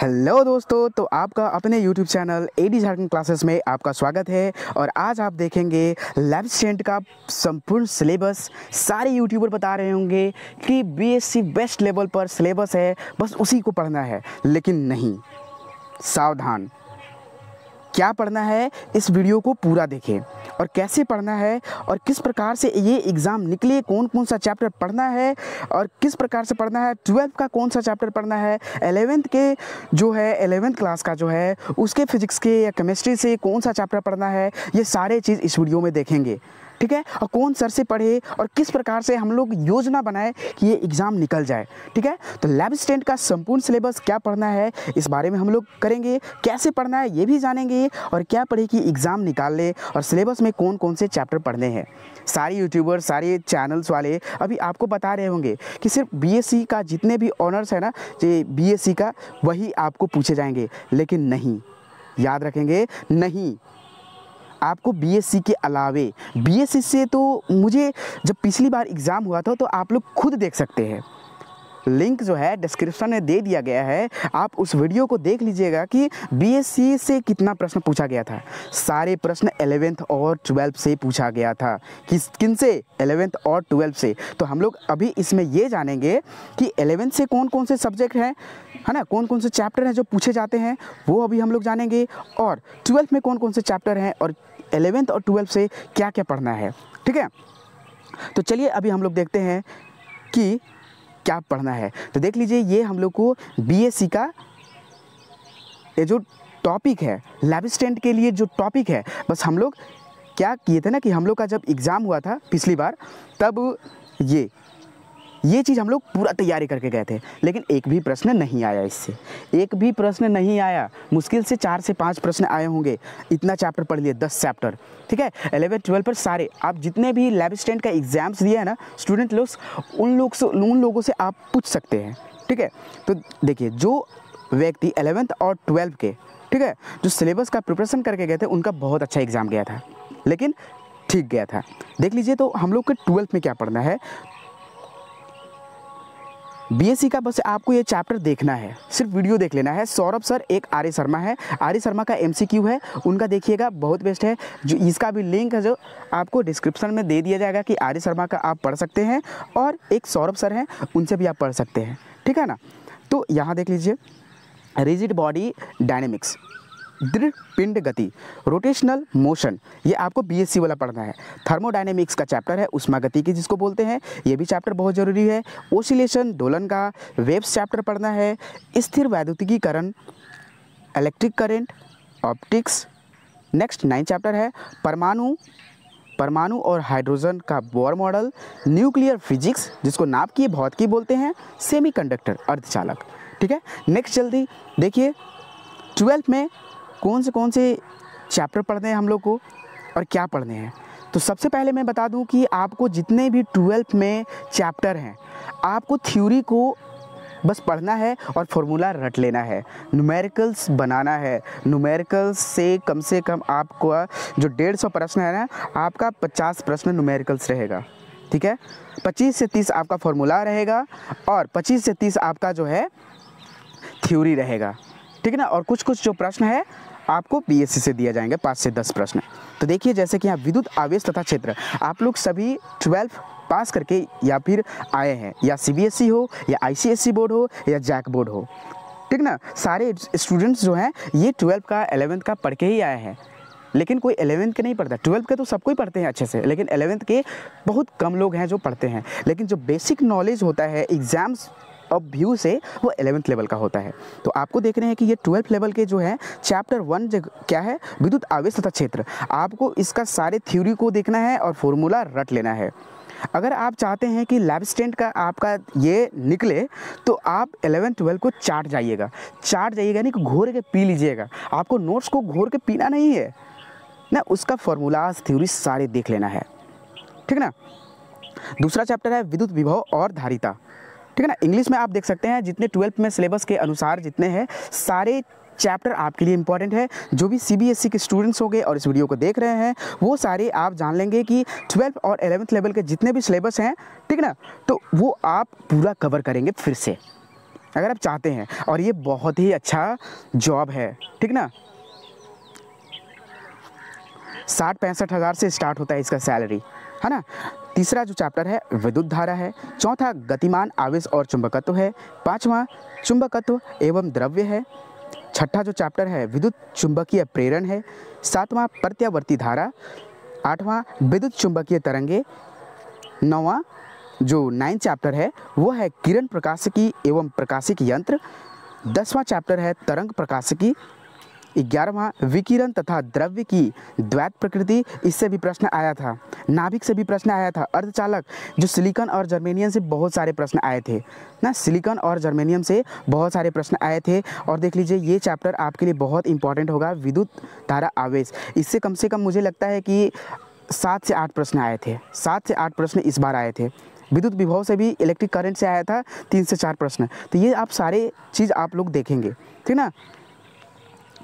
hello दोस्तों तो आपका अपने YouTube channel D Jharkhand classes में आपका स्वागत है और आज आप देखेंगे स्टेंट का संपूर्ण सिलेबस सारे यूट्यूबर बता रहे होंगे कि बीएससी बेस्ट लेवल पर सिलेबस है बस उसी को पढ़ना है लेकिन नहीं सावधान क्या पढ़ना है इस वीडियो को पूरा देखें और कैसे पढ़ना है और किस प्रकार से ये एग्ज़ाम निकले कौन कौन सा चैप्टर पढ़ना है और किस प्रकार से पढ़ना है ट्वेल्थ का कौन सा चैप्टर पढ़ना है एलेवेंथ के जो है एलेवेंथ क्लास का जो है उसके फिजिक्स के या केमिस्ट्री से कौन सा चैप्टर पढ़ना है ये सारे चीज़ इस वीडियो में देखेंगे ठीक है और कौन सर से पढ़े और किस प्रकार से हम लोग योजना बनाए कि ये एग्ज़ाम निकल जाए ठीक है तो लैब स्टेंट का संपूर्ण सिलेबस क्या पढ़ना है इस बारे में हम लोग करेंगे कैसे पढ़ना है ये भी जानेंगे और क्या पढ़े कि एग्ज़ाम निकाल ले और सिलेबस में कौन कौन से चैप्टर पढ़ने हैं सारे यूट्यूबर सारे चैनल्स वाले अभी आपको बता रहे होंगे कि सिर्फ बी e का जितने भी ऑनर्स हैं ना ये बी e का वही आपको पूछे जाएंगे लेकिन नहीं याद रखेंगे नहीं आपको बी के अलावे बी से तो मुझे जब पिछली बार एग्ज़ाम हुआ था तो आप लोग खुद देख सकते हैं लिंक जो है डिस्क्रिप्शन में दे दिया गया है आप उस वीडियो को देख लीजिएगा कि बी से कितना प्रश्न पूछा गया था सारे प्रश्न एलेवेंथ और ट्वेल्थ से पूछा गया था किस किन से एलेवेंथ और ट्वेल्थ से तो हम लोग अभी इसमें ये जानेंगे कि एलेवेंथ से कौन कौन से सब्जेक्ट हैं है ना कौन कौन से चैप्टर हैं जो पूछे जाते हैं वो अभी हम लोग जानेंगे और ट्वेल्थ में कौन कौन से चैप्टर हैं और एलेवेंथ और ट्वेल्थ से क्या क्या पढ़ना है ठीक है तो चलिए अभी हम लोग देखते हैं कि क्या पढ़ना है तो देख लीजिए ये हम लोग को बी का ये जो टॉपिक है लैब स्टैंड के लिए जो टॉपिक है बस हम लोग क्या किए थे ना कि हम लोग का जब एग्ज़ाम हुआ था पिछली बार तब ये ये चीज़ हम लोग पूरा तैयारी करके गए थे लेकिन एक भी प्रश्न नहीं आया इससे एक भी प्रश्न नहीं आया मुश्किल से चार से पाँच प्रश्न आए होंगे इतना चैप्टर पढ़ लिए दस चैप्टर ठीक है एलेवन ट्वेल्व पर सारे आप जितने भी लैब स्टैंड का एग्ज़ाम्स दिए हैं ना स्टूडेंट लोग उन लोग से उन लोगों से आप पूछ सकते हैं ठीक है तो देखिए जो व्यक्ति एलेवेंथ और ट्वेल्व के ठीक है जो सिलेबस का प्रिपरेशन करके गए थे उनका बहुत अच्छा एग्ज़ाम गया था लेकिन ठीक गया था देख लीजिए तो हम लोग के ट्वेल्थ में क्या पढ़ना है बीएससी का बस आपको ये चैप्टर देखना है सिर्फ वीडियो देख लेना है सौरभ सर एक आर्य शर्मा है आर्य शर्मा का एमसीक्यू है उनका देखिएगा बहुत बेस्ट है जो इसका भी लिंक है जो आपको डिस्क्रिप्शन में दे दिया जाएगा कि आर्य शर्मा का आप पढ़ सकते हैं और एक सौरभ सर हैं उनसे भी आप पढ़ सकते हैं ठीक है ना तो यहाँ देख लीजिए रिजिड बॉडी डायनेमिक्स दृढ़ पिंड गति रोटेशनल मोशन ये आपको बीएससी वाला पढ़ना है थर्मोडाइनेमिक्स का चैप्टर है उष्मा गति की जिसको बोलते हैं ये भी चैप्टर बहुत ज़रूरी है ओसिलेशन दोलन का वेव्स चैप्टर पढ़ना है स्थिर वैद्युतिकीकरण electric current optics next nine chapter है परमाणु परमाणु और हाइड्रोजन का बोर मॉडल न्यूक्लियर फिजिक्स जिसको नाप की बहुत की बोलते हैं सेमीकंडक्टर अर्धचालक ठीक है नेक्स्ट जल्दी देखिए ट्वेल्थ में कौन से कौन से चैप्टर पढ़ने हैं हम लोग को और क्या पढ़ने हैं तो सबसे पहले मैं बता दूं कि आपको जितने भी ट्वेल्थ में चैप्टर हैं आपको थ्योरी को बस पढ़ना है और फॉर्मूला रट लेना है न्यूमेरिकल्स बनाना है न्यूमेरिकल्स से कम से कम आपको जो डेढ़ सौ प्रश्न है ना आपका पचास प्रश्न न्यूमेरिकल्स रहेगा ठीक है पच्चीस से तीस आपका फॉर्मूला रहेगा और पच्चीस से तीस आपका जो है थ्योरी रहेगा ठीक है ना और कुछ कुछ जो प्रश्न है आपको बीएससी से दिया जाएंगे पाँच से दस प्रश्न तो देखिए जैसे कि यहाँ विद्युत आवेश तथा क्षेत्र आप लोग सभी ट्वेल्थ पास करके या फिर आए हैं या सी e हो या आई e बोर्ड हो या जैक बोर्ड हो ठीक ना सारे स्टूडेंट्स जो हैं ये ट्वेल्थ का एलेवेंथ का पढ़ के ही आए हैं लेकिन कोई एलेवेंथ के नहीं पढ़ता ट्वेल्थ के तो सबको ही पढ़ते हैं अच्छे से लेकिन एलेवेंथ के बहुत कम लोग हैं जो पढ़ते हैं लेकिन जो बेसिक नॉलेज होता है एग्ज़ाम्स अब व्यू से वो एलेवंथ लेवल का होता है तो आपको देख रहे हैं कि ये ट्वेल्थ लेवल के जो है चैप्टर वन क्या है विद्युत आवेश तथा क्षेत्र आपको इसका सारे थ्योरी को देखना है और फॉर्मूला रट लेना है अगर आप चाहते हैं कि लैब स्टेंट का आपका ये निकले तो आप एलेवन ट्वेल्व को चाट जाइएगा चाट जाइएगा यानी कि घोर के पी लीजिएगा आपको नोट्स को घोर के पीना नहीं है ना उसका फॉर्मूलाज थ्योरी सारे देख लेना है ठीक ना दूसरा चैप्टर है विद्युत विभव और धारिता ठीक है ना इंग्लिश में आप देख सकते हैं जितने ट्वेल्थ में सिलेबस के अनुसार जितने हैं सारे चैप्टर आपके लिए इंपॉर्टेंट है जो भी सी e के स्टूडेंट्स हो गए और इस वीडियो को देख रहे हैं वो सारे आप जान लेंगे कि ट्वेल्थ और एलेवंथ लेवल के जितने भी सिलेबस हैं ठीक है ना तो वो आप पूरा कवर करेंगे फिर से अगर आप चाहते हैं और ये बहुत ही अच्छा जॉब है ठीक ना साठ पैंसठ हज़ार से स्टार्ट होता है इसका सैलरी है ना तीसरा जो चैप्टर है विद्युत धारा है चौथा गतिमान आवेश और चुंबकत्व है पाँचवा चुंबकत्व एवं द्रव्य है छठा जो चैप्टर है विद्युत चुंबकीय प्रेरण है सातवां प्रत्यावर्ती धारा आठवां विद्युत चुंबकीय तरंगे नौवां जो नाइन्थ चैप्टर है वो है किरण प्रकाशिकी एवं प्रकाशिक यंत्र दसवां चैप्टर है तरंग प्रकाशिकी ग्यारहवा विकिरण तथा द्रव्य की द्वैत प्रकृति इससे भी प्रश्न आया था नाभिक से भी प्रश्न आया था अर्धचालक जो सिलिकॉन और जर्मेनियम से बहुत सारे प्रश्न आए थे ना सिलिकॉन और जर्मेनियम से बहुत सारे प्रश्न आए थे और देख लीजिए ये चैप्टर आपके लिए बहुत इंपॉर्टेंट होगा विद्युत धारा आवेश इससे कम से कम मुझे लगता है कि सात से आठ प्रश्न आए थे सात से आठ प्रश्न इस बार आए थे विद्युत विभव से भी इलेक्ट्रिक करंट से आया था तीन से चार प्रश्न तो ये आप सारे चीज़ आप लोग देखेंगे ठीक ना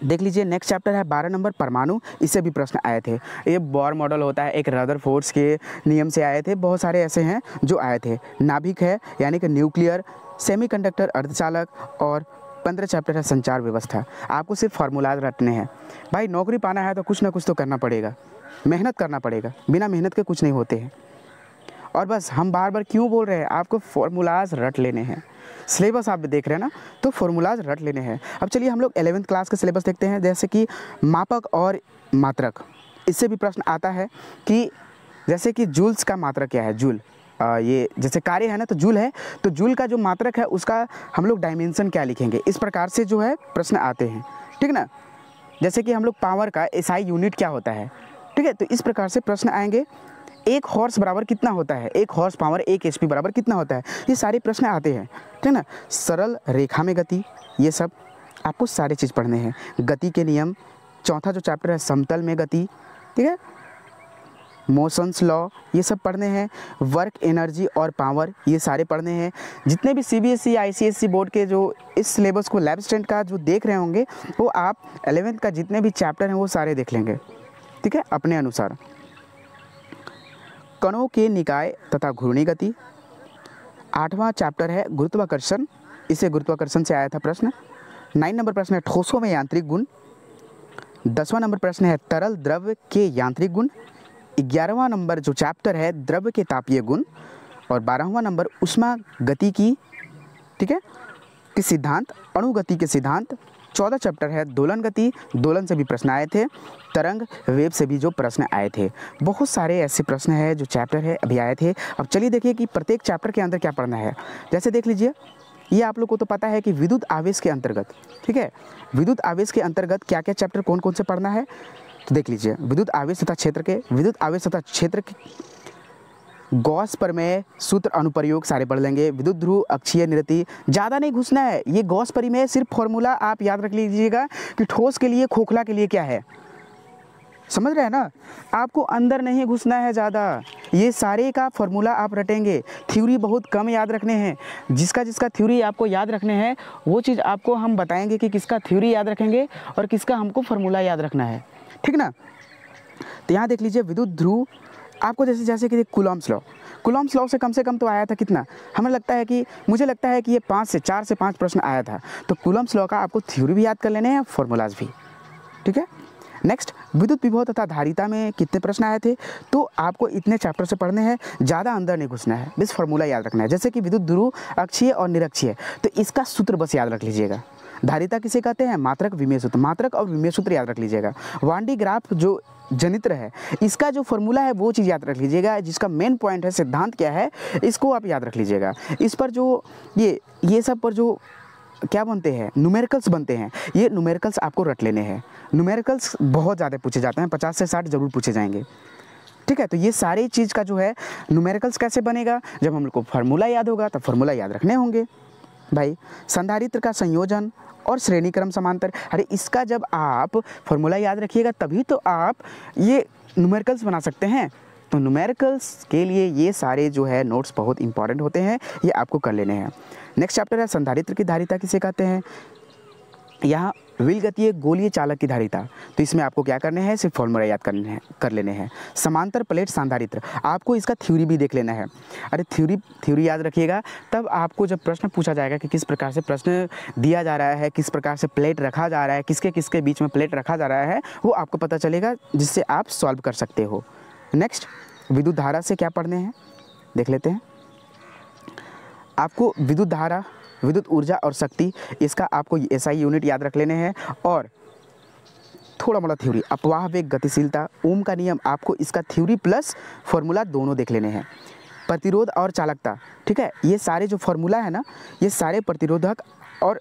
देख लीजिए नेक्स्ट चैप्टर है बारह नंबर परमाणु इससे भी प्रश्न आए थे ये बॉर मॉडल होता है एक रदर फोर्स के नियम से आए थे बहुत सारे ऐसे हैं जो आए थे नाभिक है यानी कि न्यूक्लियर सेमीकंडक्टर अर्धचालक और पंद्रह चैप्टर है संचार व्यवस्था आपको सिर्फ फार्मूलाज रटने हैं भाई नौकरी पाना है तो कुछ ना कुछ तो करना पड़ेगा मेहनत करना पड़ेगा बिना मेहनत के कुछ नहीं होते हैं और बस हम बार बार क्यों बोल रहे हैं आपको फार्मूलाज रट लेने हैं सिलेबस आप देख रहे हैं ना तो फॉर्मूलाज रट लेने हैं अब चलिए हम लोग एलेवेंथ क्लास का सिलेबस देखते हैं जैसे कि मापक और मात्रक इससे भी प्रश्न आता है कि जैसे कि जूल्स का मात्रक क्या है जूल आ, ये जैसे कार्य है ना तो जूल है तो जूल का जो मात्रक है उसका हम लोग डायमेंशन क्या लिखेंगे इस प्रकार से जो है प्रश्न आते हैं ठीक ना जैसे कि हम लोग पावर का एसआई यूनिट क्या होता है ठीक है तो इस प्रकार से प्रश्न आएंगे एक हॉर्स बराबर कितना होता है एक हॉर्स पावर एक एच बराबर कितना होता है ये सारे प्रश्न आते हैं ठीक है ना सरल रेखा में गति ये सब आपको सारे चीज़ पढ़ने हैं गति के नियम चौथा जो चैप्टर है समतल में गति ठीक है मोशंस लॉ ये सब पढ़ने हैं वर्क एनर्जी और पावर ये सारे पढ़ने हैं जितने भी C B S E I C S board के जो इस सिलेबस को लैब स्टैंड का जो देख रहे होंगे वो आप एलेवेंथ का जितने भी चैप्टर हैं वो सारे देख लेंगे ठीक है अपने अनुसार कणों के निकाय तथा घूर्णी गति आठवां चैप्टर है गुरुत्वाकर्षण इसे गुरुत्वाकर्षण से आया था प्रश्न नाइन नंबर प्रश्न है ठोसों में यांत्रिक गुण दसवां नंबर प्रश्न है तरल द्रव्य के यांत्रिक गुण ग्यारहवा नंबर जो चैप्टर है द्रव्य के तापीय गुण और बारहवा नंबर उष्मा गति की ठीक है कि सिद्धांत अणुगति के सिद्धांत चौदह चैप्टर है दोलन गति दोलन से भी प्रश्न आए थे तरंग वेब से भी जो प्रश्न आए थे बहुत सारे ऐसे प्रश्न है जो चैप्टर है अभी आए थे अब चलिए देखिए कि प्रत्येक चैप्टर के अंदर क्या पढ़ना है जैसे देख लीजिए ये आप लोग को तो पता है कि विद्युत आवेश के अंतर्गत ठीक है विद्युत आवेश के अंतर्गत क्या क्या चैप्टर कौन कौन से पढ़ना है तो देख लीजिए विद्युत आवेश तथा क्षेत्र के विद्युत आवेश तथा क्षेत्र पर में सूत्र अनुप्रयोग सारे पढ़ लेंगे विद्युत ध्रुव अक्षीय निरति ज़्यादा नहीं घुसना है ये गॉस परिमेय सिर्फ फॉर्मूला आप याद रख लीजिएगा कि ठोस के लिए खोखला के लिए क्या है समझ रहे हैं ना आपको अंदर नहीं घुसना है ज़्यादा ये सारे का फॉर्मूला आप रटेंगे थ्योरी बहुत कम याद रखने हैं जिसका जिसका थ्योरी आपको याद रखने हैं वो चीज़ आपको हम बताएंगे कि किसका थ्योरी याद रखेंगे और किसका हमको फॉर्मूला याद रखना है ठीक ना तो यहाँ देख लीजिए विद्युत ध्रुव आपको जैसे जैसे कि कुलॉम्स लॉ कुलॉम्स लॉ से कम से कम तो आया था कितना हमें लगता है कि मुझे लगता है कि ये पाँच से चार से पाँच प्रश्न आया था तो कुलॉम्स लॉ का आपको थ्योरी भी याद कर लेने हैं फॉर्मूलाज भी ठीक है नेक्स्ट विद्युत विभव तथा धारिता में कितने प्रश्न आए थे तो आपको इतने चैप्टर से पढ़ने हैं ज़्यादा अंदर नहीं घुसना है बस फॉर्मूला याद रखना है जैसे कि विद्युत ध्रुव अक्षीय और निरक्षीय तो इसका सूत्र बस याद रख लीजिएगा धारिता किसे कहते हैं मात्रक विमेय सूत्र मात्रक और विमेय सूत्र याद रख लीजिएगा वांडी ग्राफ जो जनित्र है इसका जो फॉर्मूला है वो चीज़ याद रख लीजिएगा जिसका मेन पॉइंट है सिद्धांत क्या है इसको आप याद रख लीजिएगा इस पर जो ये ये सब पर जो क्या बनते हैं नुमेरिकल्स बनते हैं ये नुमेरिकल्स आपको रट लेने हैं नुमेरिकल्स बहुत ज़्यादा पूछे जाते हैं पचास से साठ ज़रूर पूछे जाएंगे ठीक है तो ये सारी चीज़ का जो है नुमेरिकल्स कैसे बनेगा जब हम लोग को फार्मूला याद होगा तब फार्मूला याद रखने होंगे भाई संधारित्र का संयोजन और श्रेणी क्रम समांतर अरे इसका जब आप फॉर्मूला याद रखिएगा तभी तो आप ये नुमेरिकल्स बना सकते हैं तो नुमेरिकल्स के लिए ये सारे जो है नोट्स बहुत इंपॉर्टेंट होते हैं ये आपको कर लेने हैं नेक्स्ट चैप्टर है संधारित्र की धारिता किसे कहते हैं यहाँ व्हील गति एक गोलीय चालक की धारिता तो इसमें आपको क्या करने हैं सिर्फ फॉर्मूला याद करने हैं कर लेने हैं समांतर प्लेट सांधारित्र आपको इसका थ्योरी भी देख लेना है अरे थ्योरी थ्योरी याद रखिएगा तब आपको जब प्रश्न पूछा जाएगा कि किस प्रकार से प्रश्न दिया जा रहा है किस प्रकार से प्लेट रखा जा रहा है किसके किसके बीच में प्लेट रखा जा रहा है वो आपको पता चलेगा जिससे आप सॉल्व कर सकते हो नेक्स्ट विद्युत धारा से क्या पढ़ने हैं देख लेते हैं आपको विद्युत धारा विद्युत ऊर्जा और शक्ति इसका आपको एस यूनिट याद रख लेने हैं और थोड़ा मोड़ा थ्योरी अपवाह वेग गतिशीलता ओम का नियम आपको इसका थ्योरी प्लस फॉर्मूला दोनों देख लेने हैं प्रतिरोध और चालकता ठीक है ये सारे जो फॉर्मूला है ना ये सारे प्रतिरोधक और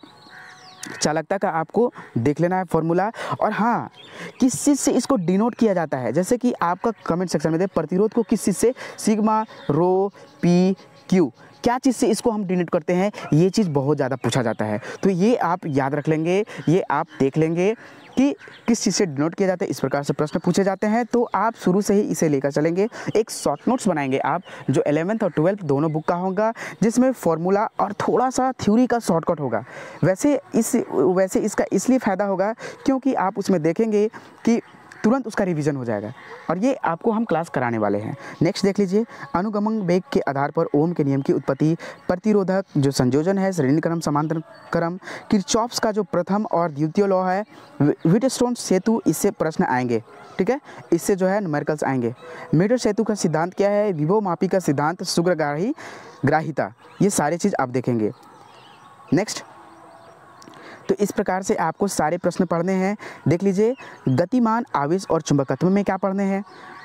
चालकता का आपको देख लेना है फॉर्मूला और हाँ किस चीज़ से इसको डिनोट किया जाता है जैसे कि आपका कमेंट सेक्शन में दे प्रतिरोध को किस चीज़ से सिग्मा रो पी क्यू क्या चीज़ से इसको हम डिनेट करते हैं ये चीज़ बहुत ज़्यादा पूछा जाता है तो ये आप याद रख लेंगे ये आप देख लेंगे कि किस चीज़ से डिनोट किया जाता है इस प्रकार से प्रश्न पूछे जाते हैं तो आप शुरू से ही इसे लेकर चलेंगे एक शॉर्ट नोट्स बनाएंगे आप जो एलेवंथ और ट्वेल्थ दोनों बुक का होगा जिसमें फॉर्मूला और थोड़ा सा थ्योरी का शॉर्टकट होगा वैसे इस वैसे इसका इसलिए फ़ायदा होगा क्योंकि आप उसमें देखेंगे कि तुरंत उसका रिवीजन हो जाएगा और ये आपको हम क्लास कराने वाले हैं नेक्स्ट देख लीजिए अनुगमन वेग के आधार पर ओम के नियम की उत्पत्ति प्रतिरोधक जो संयोजन है श्रेणी क्रम समांतर क्रम किरचॉप्स का जो प्रथम और द्वितीय लॉ है विटस्टोन सेतु इससे प्रश्न आएंगे ठीक है इससे जो है नुमेरिकल्स आएंगे मीटर सेतु का सिद्धांत क्या है विभो मापी का सिद्धांत शुग्रग्राही ग्राहिता ये सारी चीज़ आप देखेंगे नेक्स्ट तो इस प्रकार से आपको सारे प्रश्न पढ़ने हैं देख लीजिए गतिमान आवेश और चुंबकत्व में क्या पढ़ने हैं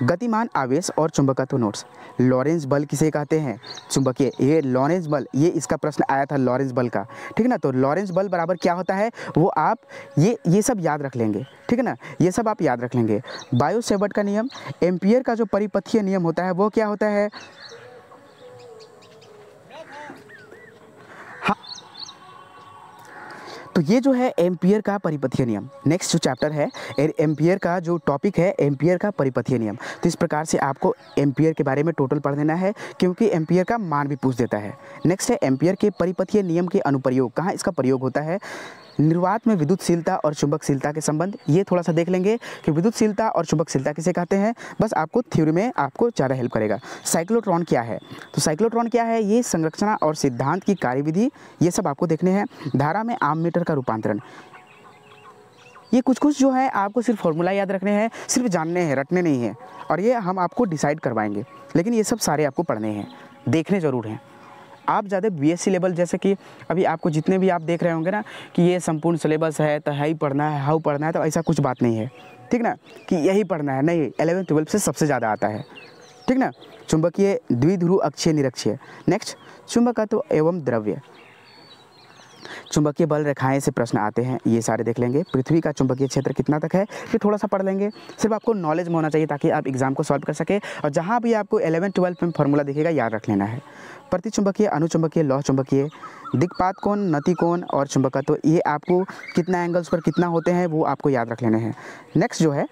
गतिमान आवेश और चुंबकत्व नोट्स लॉरेंस बल किसे कहते हैं चुंबकीय ये लॉरेंस बल ये इसका प्रश्न आया था लॉरेंस बल का ठीक है ना तो लॉरेंस बल बराबर क्या होता है वो आप ये ये सब याद रख लेंगे ठीक है ना ये सब आप याद रख लेंगे बायोसेवट का नियम एम्पियर का जो परिपथीय नियम होता है वो क्या होता है तो ये जो है एम्पियर का परिपथीय नियम नेक्स्ट जो चैप्टर है एम्पियर का जो टॉपिक है एम्पियर का परिपथीय नियम तो इस प्रकार से आपको एम्पियर के बारे में टोटल पढ़ देना है क्योंकि एम्पियर का मान भी पूछ देता है नेक्स्ट है एम्पियर के परिपथीय नियम के अनुप्रयोग कहाँ इसका प्रयोग होता है निर्वात में विद्युतशीलता और चुंबकशीलता के संबंध ये थोड़ा सा देख लेंगे कि विद्युतशीलता और चुंबकशीलता किसे कहते हैं बस आपको थ्योरी में आपको ज़्यादा हेल्प करेगा साइक्लोट्रॉन क्या है तो साइक्लोट्रॉन क्या है ये संरचना और सिद्धांत की कार्यविधि ये सब आपको देखने हैं धारा में आम मीटर का रूपांतरण ये कुछ कुछ जो है आपको सिर्फ फॉर्मूला याद रखने हैं सिर्फ जानने हैं रटने नहीं हैं और ये हम आपको डिसाइड करवाएंगे लेकिन ये सब सारे आपको पढ़ने हैं देखने ज़रूर हैं आप ज़्यादा बीएससी लेवल जैसे कि अभी आपको जितने भी आप देख रहे होंगे ना कि ये संपूर्ण सिलेबस है तो है ही पढ़ना है हाउ पढ़ना है तो ऐसा कुछ बात नहीं है ठीक ना कि यही पढ़ना है नहीं एलेवन ट्वेल्व से सबसे ज़्यादा आता है ठीक ना चुंबकीय द्विध्रुव अक्षय निरक्षीय नेक्स्ट चुंबकत्व एवं द्रव्य चुंबकीय बल रेखाएं से प्रश्न आते हैं ये सारे देख लेंगे पृथ्वी का चुंबकीय क्षेत्र कितना तक है ये थोड़ा सा पढ़ लेंगे सिर्फ आपको नॉलेज में होना चाहिए ताकि आप एग्जाम को सॉल्व कर सके और जहाँ भी आपको एलेवन ट्वेल्थ में फॉर्मूला दिखेगा याद रख लेना है प्रतिचुंबकीय अनुचुंबकीय लौह चुंबकीय दिक्पात कौन नति कौन और चुंबकत्व तो ये आपको कितना एंगल्स पर कितना होते हैं वो आपको याद रख लेने हैं नेक्स्ट जो है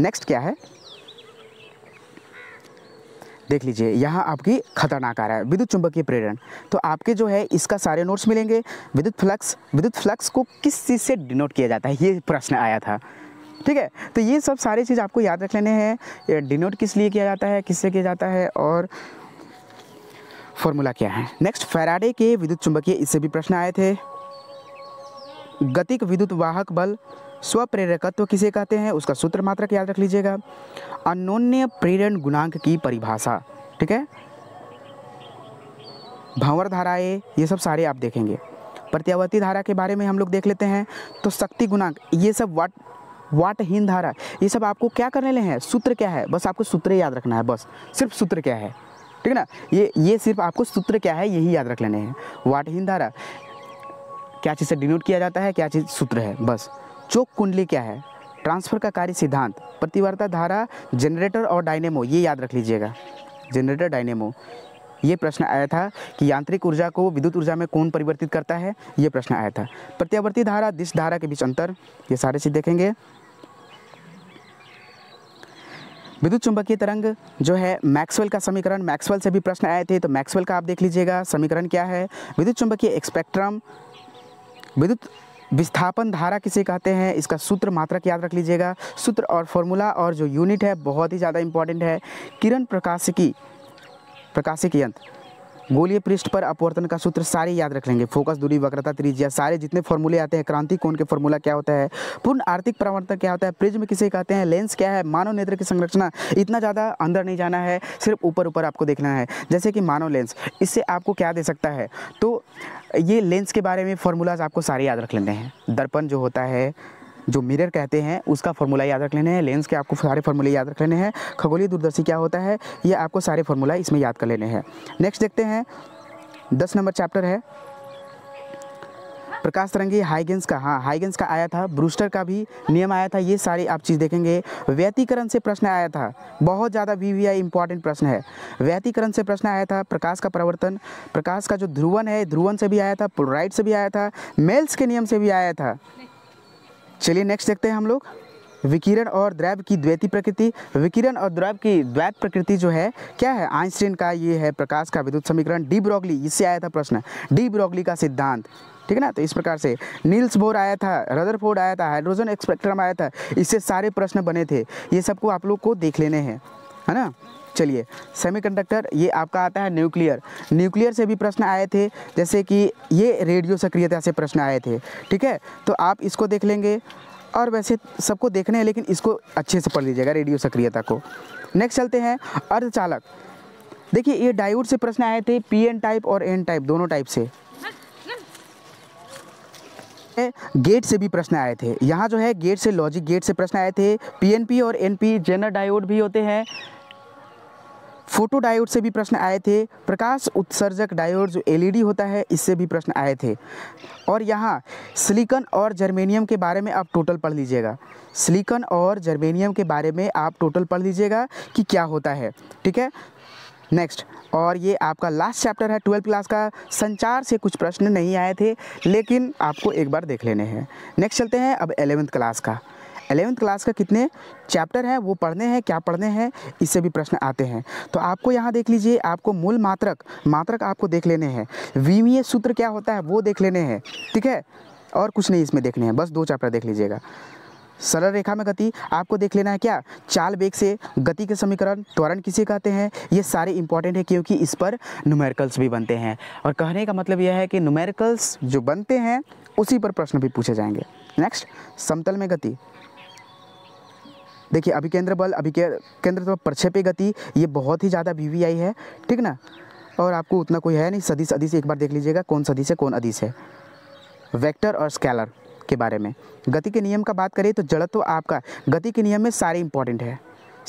नेक्स्ट क्या है देख लीजिए यहाँ आपकी खतरनाक आ रहा है विद्युत चुंबकीय प्रेरण तो आपके जो है इसका सारे नोट्स मिलेंगे विद्युत फ्लक्स विद्युत फ्लक्स को किस चीज़ से डिनोट किया जाता है ये प्रश्न आया था ठीक है तो ये सब सारे चीज़ आपको याद रख लेने हैं डिनोट किस लिए किया जाता है किससे किया जाता है और फॉर्मूला क्या है नेक्स्ट फैराडे के विद्युत चुंबकीय इससे भी प्रश्न आए थे गतिक विद्युत वाहक बल स्वप्रेरकत्व किसे कहते हैं उसका सूत्र मात्र याद रख लीजिएगा अनोन्य प्रेरण गुणांक की परिभाषा ठीक है भंवर धाराएं ये सब सारे आप देखेंगे प्रत्यावर्ती धारा के बारे में हम लोग देख लेते हैं तो शक्ति गुणांक ये सब वाट वाटहीन धारा ये सब आपको क्या करने ले हैं सूत्र क्या है बस आपको सूत्र याद रखना है बस सिर्फ सूत्र क्या है ठीक है ना ये ये सिर्फ आपको सूत्र क्या है यही याद रख लेने हैं वाटहीन धारा क्या चीज़ से डिनोट किया जाता है क्या चीज़ सूत्र है बस चोक कुंडली क्या है ट्रांसफर का कार्य सिद्धांत प्रतिवर्ता धारा जनरेटर और डायनेमो ये याद रख लीजिएगा जनरेटर डायनेमो ये प्रश्न आया था कि यांत्रिक ऊर्जा को विद्युत ऊर्जा में कौन परिवर्तित करता है ये प्रश्न आया था प्रत्यावर्ती धारा दिश धारा के बीच अंतर ये सारे चीज़ देखेंगे विद्युत चुंबकीय तरंग जो है मैक्सवेल का समीकरण मैक्सवेल से भी प्रश्न आए थे तो मैक्सवेल का आप देख लीजिएगा समीकरण क्या है विद्युत चुंबकीय एक्सपेक्ट्रम विद्युत विस्थापन धारा किसे कहते हैं इसका सूत्र मात्रक याद रख लीजिएगा सूत्र और फॉर्मूला और जो यूनिट है बहुत ही ज़्यादा इंपॉर्टेंट है किरण प्रकाशिकी प्रकाशिक यंत्र गोलीय पृष्ठ पर अपवर्तन का सूत्र सारे याद रख लेंगे फोकस दूरी वक्रता त्रिज्या सारे जितने फॉर्मूले आते हैं क्रांति कोण के फॉर्मूला क्या होता है पूर्ण आर्थिक परावर्तन क्या होता है प्रिज्म किसे कहते हैं लेंस क्या है मानव नेत्र की संरचना इतना ज़्यादा अंदर नहीं जाना है सिर्फ ऊपर ऊपर आपको देखना है जैसे कि मानव लेंस इससे आपको क्या दे सकता है तो ये लेंस के बारे में फॉर्मूलाज आपको सारे याद रख लेते हैं दर्पण जो होता है जो मिरर कहते हैं उसका फॉर्मूला याद रख लेने हैं लेंस के आपको सारे फॉर्मूले याद रख लेने हैं खगोलीय दूरदर्शी क्या होता है ये आपको सारे फॉर्मूला इसमें याद कर लेने हैं नेक्स्ट देखते हैं दस नंबर चैप्टर है प्रकाश तरंगी हाइगेंस का हाँ हाइगेंस का आया था ब्रूस्टर का भी नियम आया था ये सारी आप चीज़ देखेंगे व्यतीकरण से प्रश्न आया था बहुत ज़्यादा वी वी आई इंपॉर्टेंट प्रश्न है व्यतीकरण से प्रश्न आया था प्रकाश का परिवर्तन प्रकाश का जो ध्रुवन है ध्रुवन से भी आया था पुलराइट से भी आया था मेल्स के नियम से भी आया था चलिए नेक्स्ट देखते हैं हम लोग विकिरण और द्रैव की द्वैती प्रकृति विकिरण और द्रैव की द्वैत प्रकृति जो है क्या है आइंस्टीन का ये है प्रकाश का विद्युत समीकरण डी ब्रॉगली इससे आया था प्रश्न डी ब्रॉगली का सिद्धांत ठीक है ना तो इस प्रकार से नील्स बोर आया था रदरफोर्ड आया था हाइड्रोजन एक्सपेक्ट्रम आया था इससे सारे प्रश्न बने थे ये सबको आप लोग को देख लेने हैं है ना चलिए सेमीकंडक्टर ये आपका आता है न्यूक्लियर न्यूक्लियर से भी प्रश्न आए थे जैसे कि ये रेडियो सक्रियता से प्रश्न आए थे ठीक है तो आप इसको देख लेंगे और वैसे सबको देखने हैं लेकिन इसको अच्छे से पढ़ लीजिएगा रेडियो सक्रियता को नेक्स्ट चलते हैं अर्धचालक देखिए ये डायोड से प्रश्न आए थे पी एन टाइप और एन टाइप दोनों टाइप से गेट से भी प्रश्न आए थे यहाँ जो है गेट से लॉजिक गेट से प्रश्न आए थे पीएनपी और एनपी जेनर डायोड भी होते हैं फोटो डायोड से भी प्रश्न आए थे प्रकाश उत्सर्जक डायोड जो एलईडी होता है इससे भी प्रश्न आए थे और यहाँ सिलिकन और जर्मेनियम के बारे में आप टोटल पढ़ लीजिएगा सिलिकन और जर्मेनियम के बारे में आप टोटल पढ़ लीजिएगा कि क्या होता है ठीक है नेक्स्ट और ये आपका लास्ट चैप्टर है ट्वेल्थ क्लास का संचार से कुछ प्रश्न नहीं आए थे लेकिन आपको एक बार देख लेने हैं नेक्स्ट चलते हैं अब एलेवेंथ क्लास का एलेवंथ क्लास का कितने चैप्टर हैं वो पढ़ने हैं क्या पढ़ने हैं इससे भी प्रश्न आते हैं तो आपको यहाँ देख लीजिए आपको मूल मात्रक मात्रक आपको देख लेने हैं वीवीय सूत्र क्या होता है वो देख लेने हैं ठीक है और कुछ नहीं इसमें देखने हैं बस दो चैप्टर देख लीजिएगा सरल रेखा में गति आपको देख लेना है क्या चाल वेग से गति के समीकरण त्वरण किसे कहते हैं ये सारे इंपॉर्टेंट है क्योंकि इस पर नुमेरिकल्स भी बनते हैं और कहने का मतलब यह है कि नुमेरिकल्स जो बनते हैं उसी पर प्रश्न भी पूछे जाएंगे नेक्स्ट समतल में गति देखिए अभिकेंद्र बल अभिकेंद्र केंद्र बल तो प्रक्षेपी गति ये बहुत ही ज़्यादा वी है ठीक ना और आपको उतना कोई है नहीं सदी सदी से एक बार देख लीजिएगा कौन सदी से कौन अधिस है वेक्टर और स्केलर के बारे में गति के नियम का बात करें तो जड़त्व तो आपका गति के नियम में सारे इंपॉर्टेंट है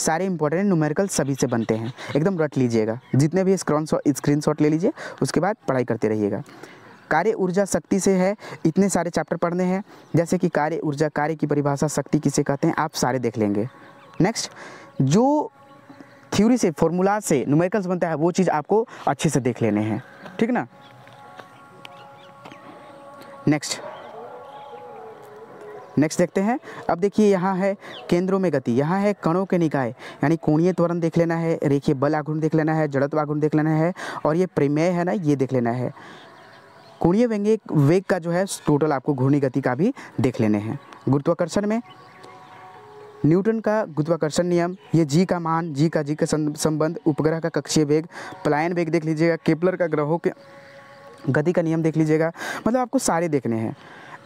सारे इंपॉर्टेंट न्यूमेरिकल सभी से बनते हैं एकदम रट लीजिएगा जितने भी स्क्रीन शॉट ले लीजिए उसके बाद पढ़ाई करते रहिएगा कार्य ऊर्जा शक्ति से है इतने सारे चैप्टर पढ़ने हैं जैसे कि कार्य ऊर्जा कार्य की परिभाषा शक्ति किसे कहते हैं आप सारे देख लेंगे नेक्स्ट जो थ्योरी से फॉर्मूला से नुमेकल्स बनता है वो चीज़ आपको अच्छे से देख लेने हैं ठीक ना नेक्स्ट नेक्स्ट देखते हैं अब देखिए यहाँ है केंद्रों में गति यहाँ है कणों के निकाय यानी कोणीय त्वरण देख लेना है रेखीय बल आघूर्ण देख लेना है जड़त्व आघूर्ण देख लेना है और ये प्रमेय है ना ये देख लेना है कोणीय व्यंगे वेग का जो है टोटल आपको घूर्णी गति का भी देख लेने हैं गुरुत्वाकर्षण में न्यूटन का गुरुत्वाकर्षण नियम ये जी का मान जी का जी का संबंध उपग्रह का कक्षीय वेग पलायन वेग देख लीजिएगा केपलर का ग्रहों के गति का नियम देख लीजिएगा मतलब आपको सारे देखने हैं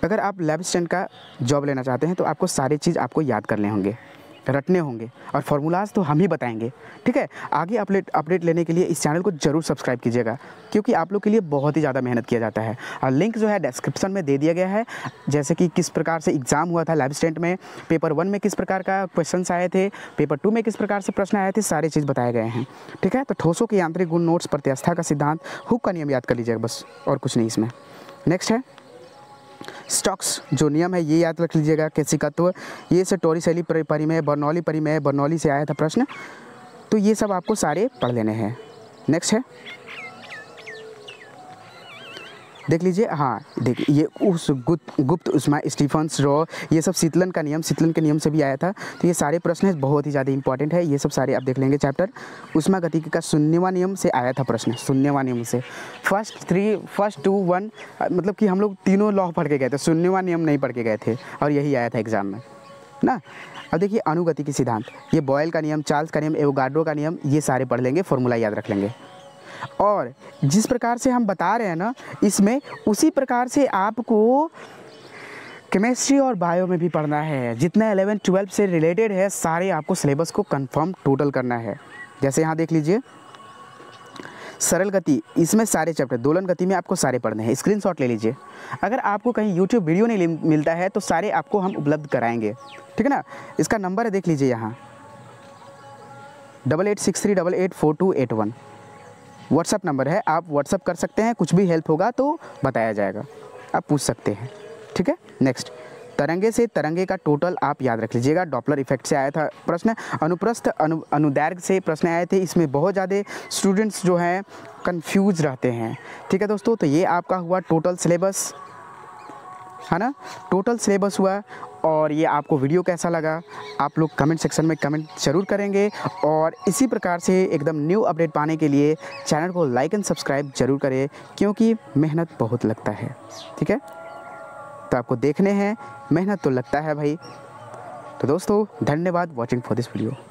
अगर आप लैब स्टैंड का जॉब लेना चाहते हैं तो आपको सारी चीज़ आपको याद करने होंगे रटने होंगे और फार्मूलाज तो हम ही बताएंगे ठीक है आगे अपडेट अपडेट लेने के लिए इस चैनल को जरूर सब्सक्राइब कीजिएगा क्योंकि आप लोग के लिए बहुत ही ज़्यादा मेहनत किया जाता है और लिंक जो है डिस्क्रिप्शन में दे दिया गया है जैसे कि किस प्रकार से एग्ज़ाम हुआ था लाइव स्टेंट में पेपर वन में किस प्रकार का क्वेश्चन आए थे पेपर टू में किस प्रकार से प्रश्न आए थे सारे चीज़ बताए गए हैं ठीक है तो ठोसों के यांत्रिक गुण नोट्स प्रत्यास्था का सिद्धांत हुक का नियम याद कर लीजिएगा बस और कुछ नहीं इसमें नेक्स्ट है स्टॉक्स जो नियम है ये याद रख लीजिएगा कैसी तो ये से टोरी शैली परी में बरनौली परी में बरनौली से आया था प्रश्न तो ये सब आपको सारे पढ़ लेने हैं नेक्स्ट है देख लीजिए हाँ देख ये उस गुप्त गुप्त उस्मा स्टीफन्स रॉ ये सब शीतलन का नियम शीतलन के नियम से भी आया था तो ये सारे प्रश्न है बहुत ही ज़्यादा इंपॉर्टेंट है ये सब सारे आप देख लेंगे चैप्टर उष्मा गति का शून्यवा नियम से आया था प्रश्न शून्यवा नियम से first three first two one मतलब कि हम लोग तीनों लॉ पढ़ के गए थे शून्यवा नियम नहीं पढ़ के गए थे और यही आया था एग्ज़ाम में ना अब देखिए अनुगति की सिद्धांत ये बॉयल का नियम चार्ल्स का नियम एवोगाड्रो का नियम ये सारे पढ़ लेंगे फॉर्मूला याद रख लेंगे और जिस प्रकार से हम बता रहे हैं ना इसमें उसी प्रकार से आपको केमिस्ट्री और बायो में भी पढ़ना है जितना एलेवन ट्वेल्व से रिलेटेड है सारे आपको सिलेबस को कंफर्म टोटल करना है जैसे यहाँ देख लीजिए सरल गति इसमें सारे चैप्टर दोलन गति में आपको सारे पढ़ने हैं स्क्रीनशॉट ले लीजिए अगर आपको कहीं यूट्यूब वीडियो नहीं मिलता है तो सारे आपको हम उपलब्ध कराएंगे ठीक है ना इसका नंबर है देख लीजिए यहाँ double eight six three double eight four two eight one WhatsApp number है आप व्हाट्सअप कर सकते हैं कुछ भी हेल्प होगा तो बताया जाएगा आप पूछ सकते हैं ठीक है नेक्स्ट तरंगे से तरंगे का टोटल आप याद रख लीजिएगा डॉपलर इफेक्ट से आया था प्रश्न अनुप्रस्थ अनु अनुदैर्ग से प्रश्न आए थे इसमें बहुत ज़्यादा स्टूडेंट्स जो हैं कंफ्यूज रहते हैं ठीक है दोस्तों तो ये आपका हुआ टोटल सिलेबस है ना टोटल सिलेबस हुआ और ये आपको वीडियो कैसा लगा आप लोग कमेंट सेक्शन में कमेंट ज़रूर करेंगे और इसी प्रकार से एकदम न्यू अपडेट पाने के लिए चैनल को लाइक एंड सब्सक्राइब ज़रूर करें क्योंकि मेहनत बहुत लगता है ठीक है तो आपको देखने हैं मेहनत तो लगता है भाई तो दोस्तों धन्यवाद वॉचिंग फॉर दिस वीडियो